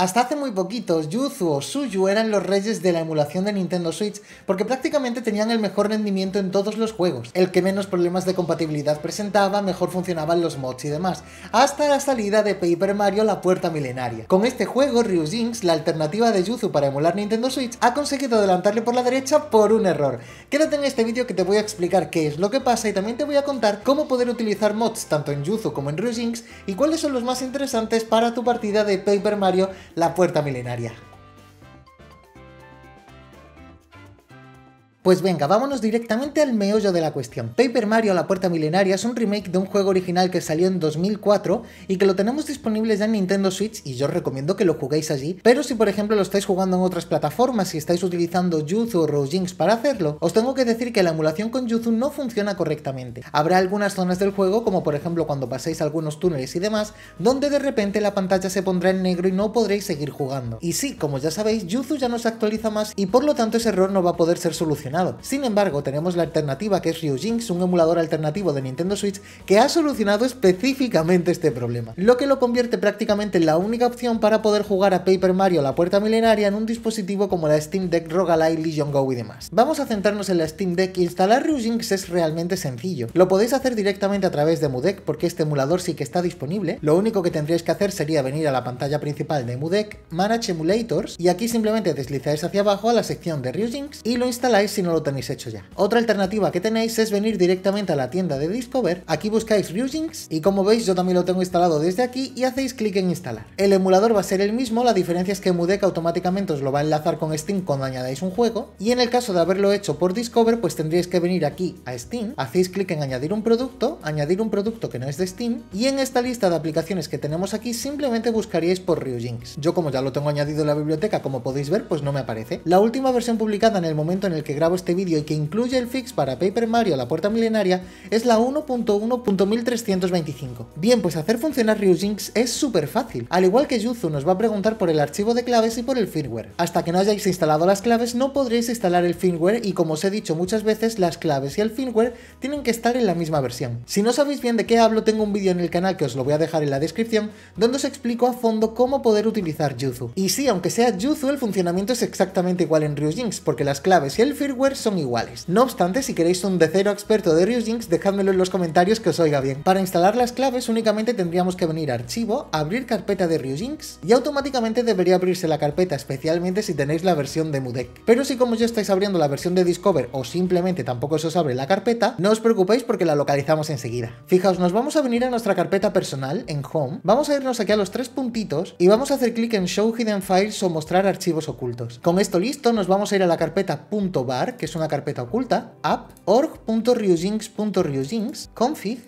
Hasta hace muy poquitos, Yuzu o Suyu eran los reyes de la emulación de Nintendo Switch porque prácticamente tenían el mejor rendimiento en todos los juegos, el que menos problemas de compatibilidad presentaba, mejor funcionaban los mods y demás, hasta la salida de Paper Mario La Puerta Milenaria. Con este juego, Ryujinx, la alternativa de Yuzu para emular Nintendo Switch, ha conseguido adelantarle por la derecha por un error. Quédate en este vídeo que te voy a explicar qué es lo que pasa y también te voy a contar cómo poder utilizar mods tanto en Yuzu como en Ryujinx y cuáles son los más interesantes para tu partida de Paper Mario la puerta milenaria. Pues venga, vámonos directamente al meollo de la cuestión. Paper Mario a la puerta milenaria es un remake de un juego original que salió en 2004 y que lo tenemos disponible ya en Nintendo Switch y yo os recomiendo que lo juguéis allí, pero si por ejemplo lo estáis jugando en otras plataformas y si estáis utilizando Yuzu o Rojinx para hacerlo, os tengo que decir que la emulación con Yuzu no funciona correctamente. Habrá algunas zonas del juego, como por ejemplo cuando paséis algunos túneles y demás, donde de repente la pantalla se pondrá en negro y no podréis seguir jugando. Y sí, como ya sabéis, Yuzu ya no se actualiza más y por lo tanto ese error no va a poder ser solucionado sin embargo, tenemos la alternativa que es Ryujinx, un emulador alternativo de Nintendo Switch que ha solucionado específicamente este problema, lo que lo convierte prácticamente en la única opción para poder jugar a Paper Mario la puerta milenaria en un dispositivo como la Steam Deck Rogalite, Legion Go y demás. Vamos a centrarnos en la Steam Deck, instalar Ryujinx es realmente sencillo. Lo podéis hacer directamente a través de MUDEC porque este emulador sí que está disponible, lo único que tendríais que hacer sería venir a la pantalla principal de MUDEC, Manage Emulators, y aquí simplemente deslizáis hacia abajo a la sección de Ryujinx y lo instaláis no lo tenéis hecho ya. Otra alternativa que tenéis es venir directamente a la tienda de Discover, aquí buscáis Ryujinx y como veis yo también lo tengo instalado desde aquí y hacéis clic en instalar. El emulador va a ser el mismo, la diferencia es que Mudeca automáticamente os lo va a enlazar con Steam cuando añadáis un juego y en el caso de haberlo hecho por Discover pues tendríais que venir aquí a Steam, hacéis clic en añadir un producto, añadir un producto que no es de Steam y en esta lista de aplicaciones que tenemos aquí simplemente buscaríais por Ryujinx. Yo como ya lo tengo añadido en la biblioteca como podéis ver pues no me aparece. La última versión publicada en el momento en el que grabo este vídeo y que incluye el fix para Paper Mario la puerta milenaria es la 1.1.1325. Bien, pues hacer funcionar Ryujinx es súper fácil, al igual que Yuzu nos va a preguntar por el archivo de claves y por el firmware. Hasta que no hayáis instalado las claves no podréis instalar el firmware y como os he dicho muchas veces las claves y el firmware tienen que estar en la misma versión. Si no sabéis bien de qué hablo tengo un vídeo en el canal que os lo voy a dejar en la descripción donde os explico a fondo cómo poder utilizar Yuzu. Y sí, aunque sea Yuzu el funcionamiento es exactamente igual en Ryujinx porque las claves y el firmware son iguales. No obstante, si queréis un decero experto de Ryujinx, dejádmelo en los comentarios que os oiga bien. Para instalar las claves únicamente tendríamos que venir a Archivo, abrir carpeta de Ryujinx y automáticamente debería abrirse la carpeta, especialmente si tenéis la versión de Mudek. Pero si como ya estáis abriendo la versión de Discover o simplemente tampoco se os abre la carpeta, no os preocupéis porque la localizamos enseguida. Fijaos, nos vamos a venir a nuestra carpeta personal, en Home, vamos a irnos aquí a los tres puntitos y vamos a hacer clic en Show Hidden Files o Mostrar Archivos Ocultos. Con esto listo, nos vamos a ir a la carpeta .bar que es una carpeta oculta, app, org.ryujinx.ryujinx, config,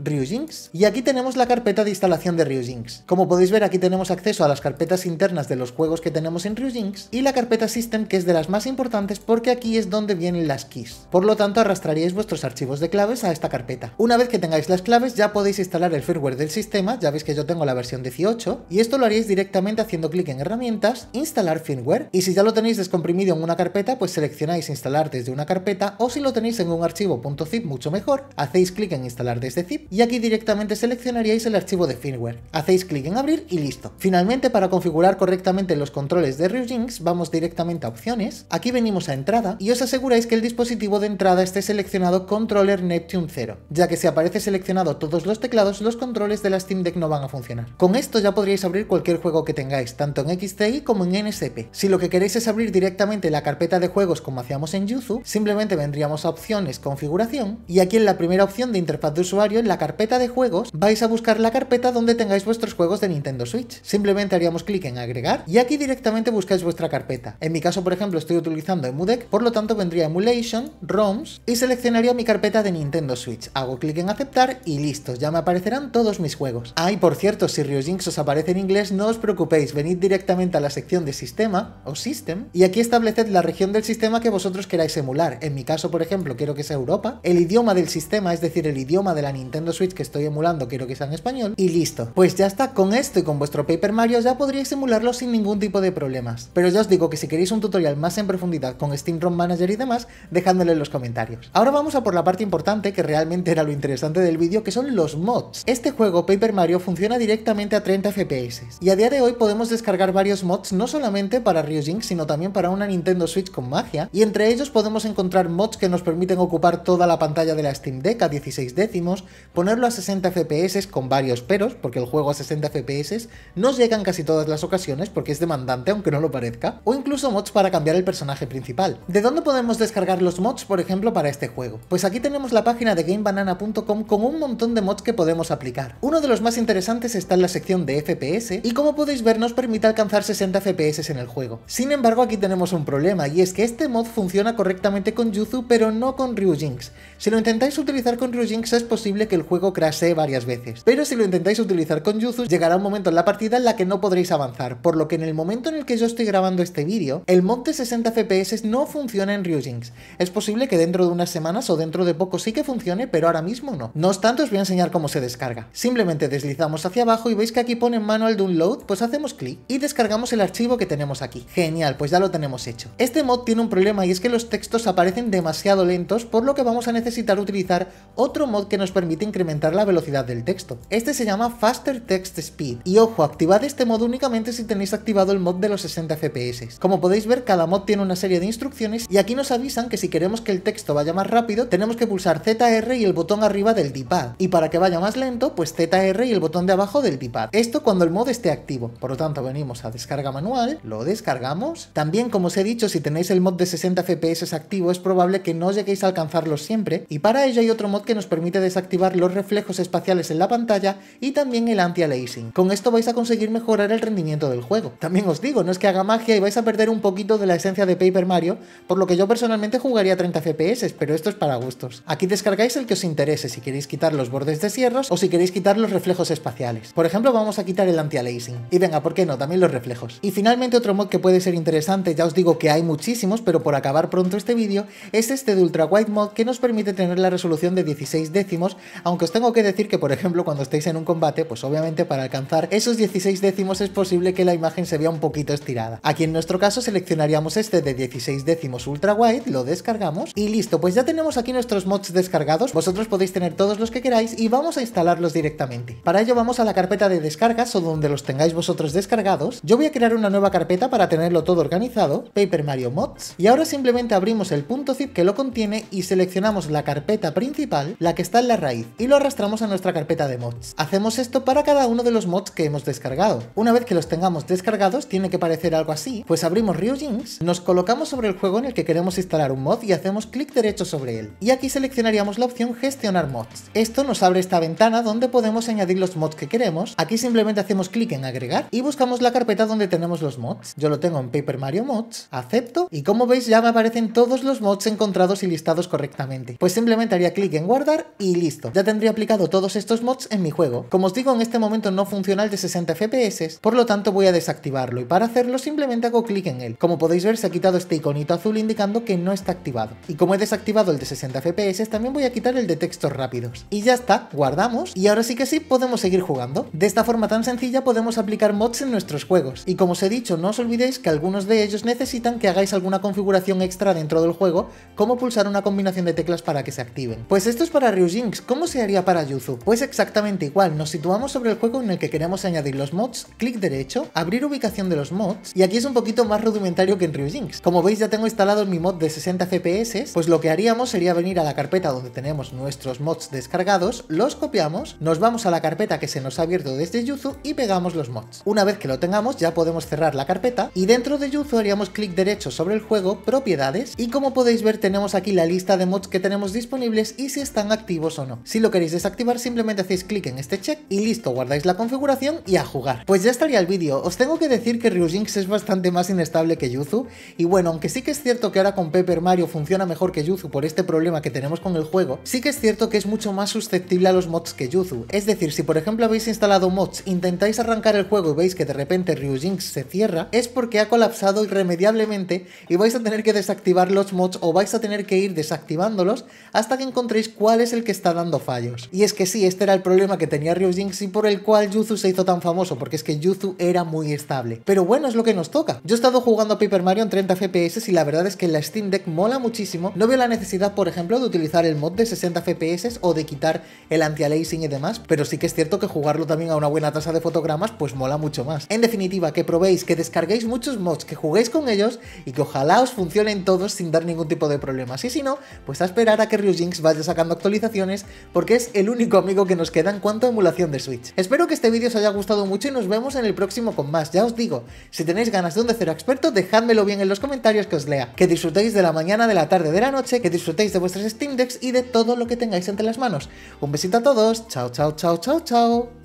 Ryujinx. Y aquí tenemos la carpeta de instalación de Ryujinx. Como podéis ver aquí tenemos acceso a las carpetas internas de los juegos que tenemos en Ryujinx y la carpeta System que es de las más importantes porque aquí es donde vienen las keys. Por lo tanto arrastraríais vuestros archivos de claves a esta carpeta. Una vez que tengáis las claves ya podéis instalar el firmware del sistema, ya veis que yo tengo la versión 18 y esto lo haríais directamente haciendo clic en herramientas, instalar firmware y si ya lo tenéis descomprimido en una carpeta pues seleccionáis instalar desde una carpeta o si lo tenéis en un archivo .zip mucho mejor, hacéis clic en instalar desde zip y aquí directamente seleccionaríais el archivo de firmware. Hacéis clic en abrir y listo. Finalmente, para configurar correctamente los controles de Ryujinx, vamos directamente a opciones, aquí venimos a entrada y os aseguráis que el dispositivo de entrada esté seleccionado Controller Neptune 0, ya que si aparece seleccionado todos los teclados, los controles de la Steam Deck no van a funcionar. Con esto ya podríais abrir cualquier juego que tengáis, tanto en XTI como en NSP. Si lo que queréis es abrir directamente la carpeta de juegos como hacíamos en Yuzu, simplemente vendríamos a opciones configuración y aquí en la primera opción de interfaz de usuario en la carpeta de juegos, vais a buscar la carpeta donde tengáis vuestros juegos de Nintendo Switch. Simplemente haríamos clic en agregar y aquí directamente buscáis vuestra carpeta. En mi caso, por ejemplo, estoy utilizando Emudeck, por lo tanto vendría Emulation, ROMs y seleccionaría mi carpeta de Nintendo Switch. Hago clic en aceptar y listo, ya me aparecerán todos mis juegos. Ah, y por cierto, si Ryujinx os aparece en inglés, no os preocupéis, venid directamente a la sección de sistema o system y aquí estableced la región del sistema que vosotros queráis emular. En mi caso, por ejemplo, quiero que sea Europa. El idioma del sistema, es decir, el idioma de la Nintendo Switch que estoy emulando quiero que sea en español y listo. Pues ya está, con esto y con vuestro Paper Mario ya podríais emularlo sin ningún tipo de problemas. Pero ya os digo que si queréis un tutorial más en profundidad con Steam ROM Manager y demás, dejándole en los comentarios. Ahora vamos a por la parte importante que realmente era lo interesante del vídeo que son los mods. Este juego Paper Mario funciona directamente a 30 FPS y a día de hoy podemos descargar varios mods no solamente para Ryujin sino también para una Nintendo Switch con magia y entre ellos podemos encontrar mods que nos permiten ocupar toda la pantalla de la Steam Deck a 16 décimos, ponerlo a 60 FPS con varios peros, porque el juego a 60 FPS nos llega en casi todas las ocasiones porque es demandante aunque no lo parezca, o incluso mods para cambiar el personaje principal. ¿De dónde podemos descargar los mods, por ejemplo, para este juego? Pues aquí tenemos la página de gamebanana.com con un montón de mods que podemos aplicar. Uno de los más interesantes está en la sección de FPS, y como podéis ver nos permite alcanzar 60 FPS en el juego. Sin embargo, aquí tenemos un problema, y es que este mod funciona correctamente con Yuzu, pero no con Ryujinx. Si lo intentáis utilizar con Ryujinx es posible que el juego crashé varias veces. Pero si lo intentáis utilizar con Yuzu, llegará un momento en la partida en la que no podréis avanzar, por lo que en el momento en el que yo estoy grabando este vídeo, el mod de 60 FPS no funciona en Ryujinx. Es posible que dentro de unas semanas o dentro de poco sí que funcione, pero ahora mismo no. No obstante, os voy a enseñar cómo se descarga. Simplemente deslizamos hacia abajo y veis que aquí pone manual download, pues hacemos clic y descargamos el archivo que tenemos aquí. Genial, pues ya lo tenemos hecho. Este mod tiene un problema y es que los textos aparecen demasiado lentos, por lo que vamos a necesitar utilizar otro mod que nos permite incrementar la velocidad del texto. Este se llama Faster Text Speed, y ojo, activad este mod únicamente si tenéis activado el mod de los 60 FPS. Como podéis ver, cada mod tiene una serie de instrucciones, y aquí nos avisan que si queremos que el texto vaya más rápido, tenemos que pulsar ZR y el botón arriba del D-pad, y para que vaya más lento, pues ZR y el botón de abajo del D-pad. Esto cuando el mod esté activo. Por lo tanto, venimos a descarga manual, lo descargamos. También, como os he dicho, si tenéis el mod de 60 FPS activo, es probable que no lleguéis a alcanzarlo siempre, y para ello hay otro mod que nos permite desactivar los reflejos espaciales en la pantalla y también el anti-aliasing. Con esto vais a conseguir mejorar el rendimiento del juego. También os digo, no es que haga magia y vais a perder un poquito de la esencia de Paper Mario, por lo que yo personalmente jugaría 30 FPS, pero esto es para gustos. Aquí descargáis el que os interese, si queréis quitar los bordes de cierros o si queréis quitar los reflejos espaciales. Por ejemplo, vamos a quitar el anti-aliasing. Y venga, ¿por qué no? También los reflejos. Y finalmente otro mod que puede ser interesante, ya os digo que hay muchísimos, pero por acabar pronto este vídeo, es este de Ultra Wide Mod que nos permite tener la resolución de 16 décimos, aunque os tengo que decir que, por ejemplo, cuando estéis en un combate, pues obviamente para alcanzar esos 16 décimos es posible que la imagen se vea un poquito estirada. Aquí en nuestro caso seleccionaríamos este de 16 décimos ultra wide, lo descargamos y listo, pues ya tenemos aquí nuestros mods descargados, vosotros podéis tener todos los que queráis y vamos a instalarlos directamente. Para ello vamos a la carpeta de descargas o donde los tengáis vosotros descargados. Yo voy a crear una nueva carpeta para tenerlo todo organizado, Paper Mario Mods, y ahora simplemente abrimos el punto zip que lo contiene y seleccionamos la carpeta principal, la que está en la raíz y lo arrastramos a nuestra carpeta de mods. Hacemos esto para cada uno de los mods que hemos descargado. Una vez que los tengamos descargados, tiene que parecer algo así, pues abrimos Ryujinx, nos colocamos sobre el juego en el que queremos instalar un mod y hacemos clic derecho sobre él. Y aquí seleccionaríamos la opción Gestionar mods. Esto nos abre esta ventana donde podemos añadir los mods que queremos. Aquí simplemente hacemos clic en Agregar y buscamos la carpeta donde tenemos los mods. Yo lo tengo en Paper Mario Mods, acepto y como veis ya me aparecen todos los mods encontrados y listados correctamente. Pues simplemente haría clic en Guardar y listo tendría aplicado todos estos mods en mi juego. Como os digo, en este momento no funciona el de 60 FPS, por lo tanto voy a desactivarlo y para hacerlo simplemente hago clic en él. Como podéis ver, se ha quitado este iconito azul indicando que no está activado. Y como he desactivado el de 60 FPS, también voy a quitar el de textos rápidos. Y ya está, guardamos y ahora sí que sí podemos seguir jugando. De esta forma tan sencilla podemos aplicar mods en nuestros juegos. Y como os he dicho, no os olvidéis que algunos de ellos necesitan que hagáis alguna configuración extra dentro del juego, como pulsar una combinación de teclas para que se activen. Pues esto es para Ryujinx, como se haría para Yuzu? Pues exactamente igual, nos situamos sobre el juego en el que queremos añadir los mods, clic derecho, abrir ubicación de los mods, y aquí es un poquito más rudimentario que en Ryujinx. Como veis ya tengo instalado mi mod de 60 FPS, pues lo que haríamos sería venir a la carpeta donde tenemos nuestros mods descargados, los copiamos, nos vamos a la carpeta que se nos ha abierto desde Yuzu y pegamos los mods. Una vez que lo tengamos ya podemos cerrar la carpeta y dentro de Yuzu haríamos clic derecho sobre el juego, propiedades, y como podéis ver tenemos aquí la lista de mods que tenemos disponibles y si están activos o no. Si lo queréis desactivar simplemente hacéis clic en este check y listo, guardáis la configuración y a jugar. Pues ya estaría el vídeo, os tengo que decir que Ryujinx es bastante más inestable que Yuzu y bueno, aunque sí que es cierto que ahora con Pepper Mario funciona mejor que Yuzu por este problema que tenemos con el juego, sí que es cierto que es mucho más susceptible a los mods que Yuzu, es decir, si por ejemplo habéis instalado mods, intentáis arrancar el juego y veis que de repente Ryujinx se cierra, es porque ha colapsado irremediablemente y vais a tener que desactivar los mods o vais a tener que ir desactivándolos hasta que encontréis cuál es el que está dando fallo. Y es que sí, este era el problema que tenía Ryujinx y por el cual Yuzu se hizo tan famoso, porque es que Yuzu era muy estable. Pero bueno, es lo que nos toca. Yo he estado jugando a Paper Mario en 30 FPS y la verdad es que la Steam Deck mola muchísimo. No veo la necesidad, por ejemplo, de utilizar el mod de 60 FPS o de quitar el anti-aliasing y demás, pero sí que es cierto que jugarlo también a una buena tasa de fotogramas pues mola mucho más. En definitiva, que probéis, que descarguéis muchos mods, que juguéis con ellos y que ojalá os funcionen todos sin dar ningún tipo de problemas. Y si no, pues a esperar a que Ryujinx vaya sacando actualizaciones porque es el único amigo que nos queda en cuanto a emulación de Switch. Espero que este vídeo os haya gustado mucho y nos vemos en el próximo con más. Ya os digo, si tenéis ganas de un Cero Experto, dejádmelo bien en los comentarios que os lea. Que disfrutéis de la mañana, de la tarde, de la noche, que disfrutéis de vuestras Steam Decks y de todo lo que tengáis entre las manos. Un besito a todos, chao, chao, chao, chao, chao.